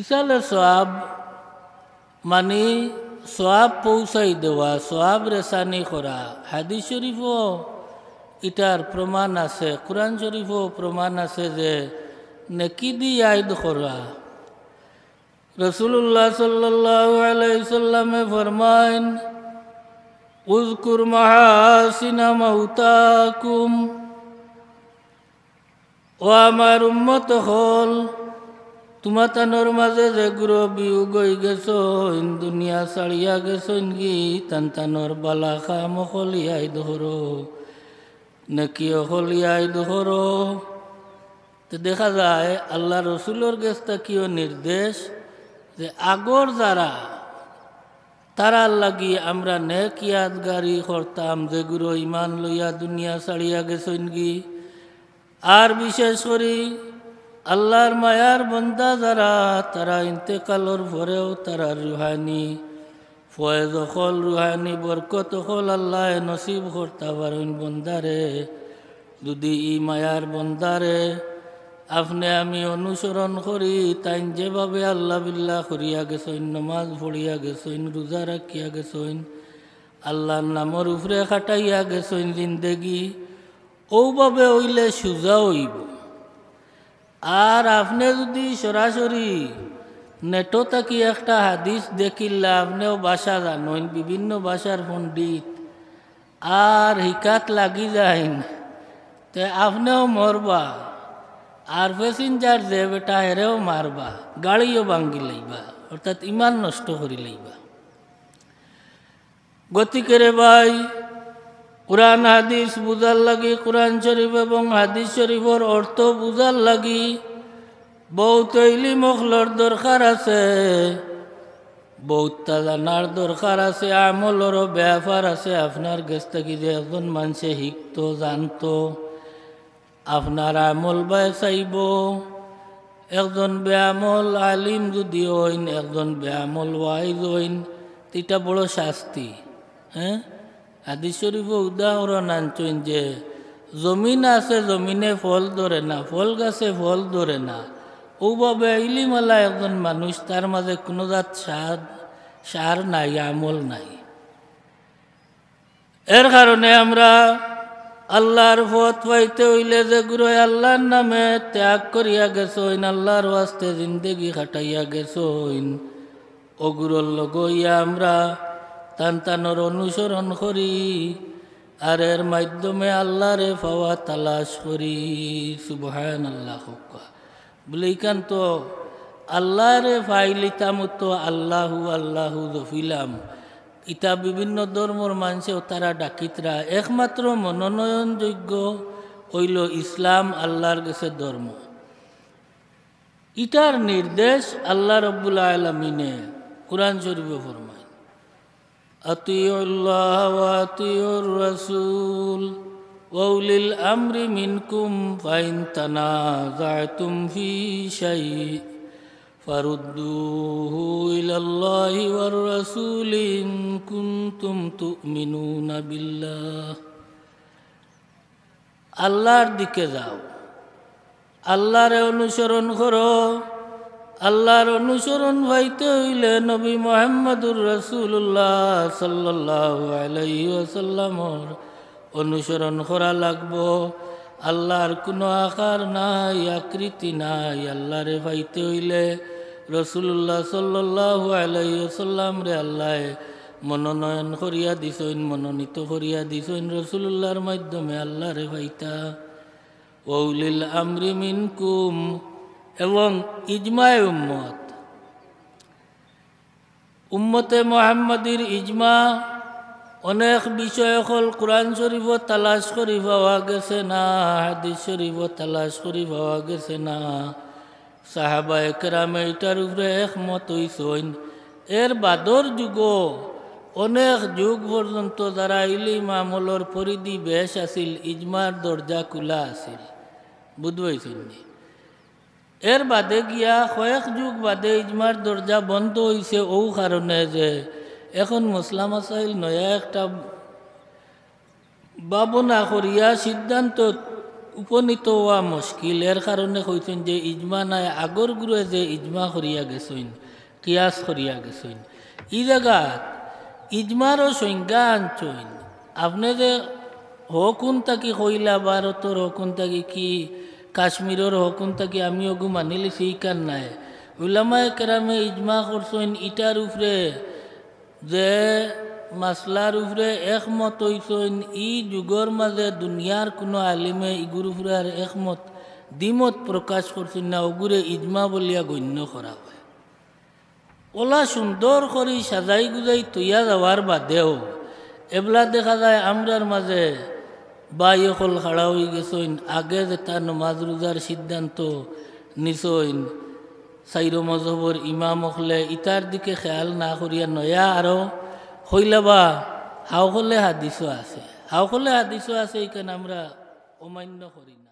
ইসালে সোয়াব মানে সোয়াব পৌঁছাই দেওয়া সোয়াব রেসানি করা হাদিস শরীফও ইটার প্রমাণ আছে কোরআন শরীফও প্রমাণ আছে যে নেকি দি আইদ করা রসুল্লাহ সাল্লাইসাল্লামে ফরমাইন উজকুর মাহাসিনা মাউতাকুম ও আমার উম্মত হল তুমাতানোর মাঝে যে গুরু বিউ গই গেছ দুনিয়া সাড়িয়া গেছ গি তানোর বালা খাম অকলিয়াই দোহর নাকি অকলিয়াই দোহর তো দেখা যায় আল্লাহ রসুলোর গেছটা কিয় নির্দেশ যে আগর যারা তারা লাগি আমরা নেক হরতাম যে গুরু ইমান লইয়া দুনিয়া সাড়িয়া গেছ গি আর বিশেষ করি আল্লাহর মায়ার বন্দা যারা তারা ইন্তেকালর ভরেও তারা রুহানি ফয়েজ হল রুহানি বরকত হল আল্লাহ নসিব করতা পারেন বন্দারে যদি ই মায়ার বন্দারে আপনি আমি অনুসরণ করি তাই যেভাবে আল্লাহ বিল্লাহ করিয়া গেছইন নমাজ ভরিয়া গেছইন রোজা রাখিয়া গেছইন আল্লাহর নামর উফরে খাটাইয়া গেছইন জিন্দেগি ওভাবে ওইলে সুজা হইব আর আপনি যদি সরাসরি নেটো থাকি একটা হাদিস দেখিল্লা আপনিও ভাষা জানেন বিভিন্ন ভাষার পণ্ডিত আর হিকাত লাগি যাইন তে আপনিও মরবা আর প্যাসেঞ্জার যে বেটা হেরেও মারবা গাড়িও ভাঙ্গি লইবা অর্থাৎ ইমান নষ্ট করি লইবা গতিকেরে ভাই কোরআন হাদিস বুঝার লাগি কোরআন শরীফ এবং হাদিস শরীফর অর্থ বুঝার লাগি বহুত তৈলি মখলর দরকার আছে বহুত জানার দরকার আছে আমলরও ব্যাপার আছে আপনার কাছ থেকে যে একজন মানুষে শিখতো জানতো আপনার আমল বা চাইব একজন ব্যামল আলিম যদি হইন একজন ব্যামল ওয়াইজ হইন এটা বড় শাস্তি হ্যাঁ হাদিস শরীফ উদাহরণ আনছেন যে জমিন আছে জমিনে ফল ধরে না ফল গাছে ফল ধরে না ওভাবে ইলিমালা একজন মানুষ তার মাঝে কোনো জাত সার সার নাই আমল নাই এর কারণে আমরা আল্লাহর পথ পাইতে হইলে যে গুরু আল্লাহর নামে ত্যাগ করিয়া হইন আল্লাহর বাস্তে জিন্দেগি খাটাইয়া গেছইন ওগুলোর লগ আমরা তান তানোর অনুসরণ করি আর এর মাধ্যমে রে ফওয়া তালাশ করি সুবহান আল্লাহ বলে ইকান তো ফাইল ফাইলিতাম তো আল্লাহু আল্লাহু জফিলাম ইতা বিভিন্ন ধর্মর মানুষেও তারা ডাকিতরা একমাত্র মনোনয়নযোগ্য হইল ইসলাম আল্লাহর গেছে ধর্ম ইটার নির্দেশ আল্লাহ রব্বুল আলমিনে কোরআন শরীফে ফরমা আতিউল্লাহ আতিউর রসুল ওলিল আমরি মিনকুম ফাইন তনাযাতুম ফি শাই ফারুদ্দুহু ইলাল্লাহি ওয়ার রাসূল ইন কুনতুম তুমিনুনা বিল্লাহ আল্লাহর দিকে যাও আল্লাহরে অনুসরণ করো আল্লাহর অনুসরণ হইতে হইলে নবী মোহাম্মদুর রসুল্লাহ সাল্লাহ অনুসরণ করা লাগব আল্লাহর কোনো আকার নাই আকৃতি নাই আল্লাহরে ভাইতে হইলে রসুল্লাহ সাল্লাহ আলাইসাল্লাম রে আল্লাহ মনোনয়ন করিয়া দিছইন মনোনীত করিয়া দিছইন রসুল্লাহর মাধ্যমে আল্লাহরে পাইতা ওলিল আমরি মিনকুম এবং ইজমায় উম্মত উম্মতে মোহাম্মদীর ইজমা অনেক বিষয় হল কোরআন শরীফ তালাশ করি পাওয়া গেছে না হাদিস শরীফ তালাশ করি পাওয়া গেছে না সাহাবা একরামে এটার উপরে একমত হইসইন এর বাদর যুগ অনেক যুগ পর্যন্ত যারা ইলিম আমলর পরিধি বেশ আছিল ইজমার দরজা খোলা আছিল বুধবাইছেন এর বাদে গিয়া কয়েক যুগ বাদে ইজমার দরজা বন্ধ হয়েছে ও কারণে যে এখন মুসলা মাসাইল নয়া একটা ভাবনা করিয়া সিদ্ধান্ত উপনীত হওয়া মুশকিল এর কারণে হইতেন যে ইজমা নাই আগর গুরুয়ে যে ইজমা করিয়া গেছইন কিয়াস করিয়া গেছইন ই জায়গাত ইজমারও সংজ্ঞা আনছেন আপনি যে হকুন তাকি হইলা বারতর হকুন তাকি কি কাশ্মীরের হকুম থাকি আমিও গু মানিলে সেই কার নাই উলামায় কেরামে ইজমা করছেন ইটার উপরে যে মাসলার উপরে একমত হইছেন ই যুগর মাঝে দুনিয়ার কোনো আলিমে ইগুর উপরে আর একমত দ্বিমত প্রকাশ করছেন না ওগুরে ইজমা বলিয়া গণ্য করা হয় ওলা সুন্দর করে সাজাই গুজাই তৈয়া যাওয়ার বাদেও এবলা দেখা যায় আমরার মাঝে বাই অকল খাড়া হয়ে গেছইন আগে যে যেটা নমাজ রোজার সিদ্ধান্ত নিছইন সাইরো মজহবর ইমাম হলে ইতার দিকে খেয়াল না করিয়া নয়া আরও হইলাবা হাও হলে হাদিসও আছে হাওকলে হলে আছে এখানে আমরা অমান্য করি